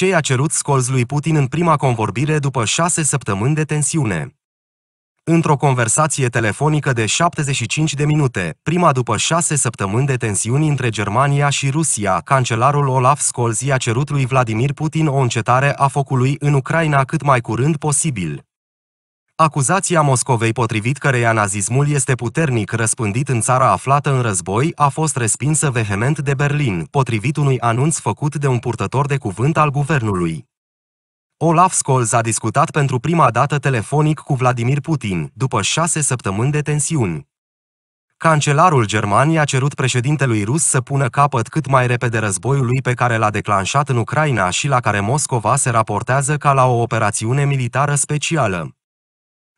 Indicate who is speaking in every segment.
Speaker 1: ce i-a cerut Scholz lui Putin în prima convorbire după șase săptămâni de tensiune. Într-o conversație telefonică de 75 de minute, prima după șase săptămâni de tensiuni între Germania și Rusia, cancelarul Olaf Scholz i-a cerut lui Vladimir Putin o încetare a focului în Ucraina cât mai curând posibil. Acuzația Moscovei potrivit căreia nazismul este puternic răspândit în țara aflată în război a fost respinsă vehement de Berlin, potrivit unui anunț făcut de un purtător de cuvânt al guvernului. Olaf Scholz a discutat pentru prima dată telefonic cu Vladimir Putin, după șase săptămâni de tensiuni. Cancelarul Germaniei a cerut președintelui rus să pună capăt cât mai repede războiului pe care l-a declanșat în Ucraina și la care Moscova se raportează ca la o operațiune militară specială.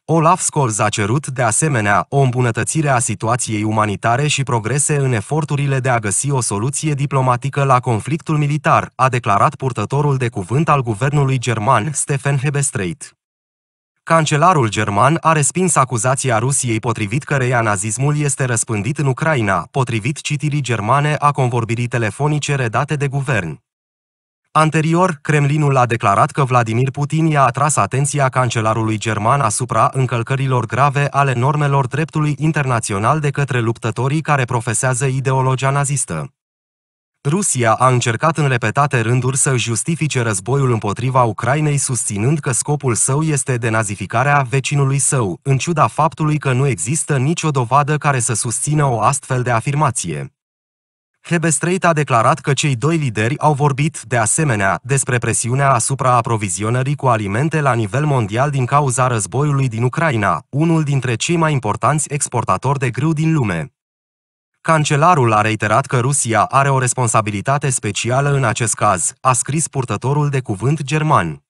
Speaker 1: Olaf Scholz a cerut, de asemenea, o îmbunătățire a situației umanitare și progrese în eforturile de a găsi o soluție diplomatică la conflictul militar, a declarat purtătorul de cuvânt al guvernului german, Stefan Hebestreit. Cancelarul german a respins acuzația Rusiei potrivit căreia nazismul este răspândit în Ucraina, potrivit citirii germane a convorbirii telefonice redate de guvern. Anterior, Kremlinul a declarat că Vladimir Putin i-a atras atenția cancelarului german asupra încălcărilor grave ale normelor dreptului internațional de către luptătorii care profesează ideologia nazistă. Rusia a încercat în repetate rânduri să justifice războiul împotriva Ucrainei susținând că scopul său este denazificarea vecinului său, în ciuda faptului că nu există nicio dovadă care să susțină o astfel de afirmație. Hebestreit a declarat că cei doi lideri au vorbit, de asemenea, despre presiunea asupra aprovizionării cu alimente la nivel mondial din cauza războiului din Ucraina, unul dintre cei mai importanți exportatori de grâu din lume. Cancelarul a reiterat că Rusia are o responsabilitate specială în acest caz, a scris purtătorul de cuvânt german.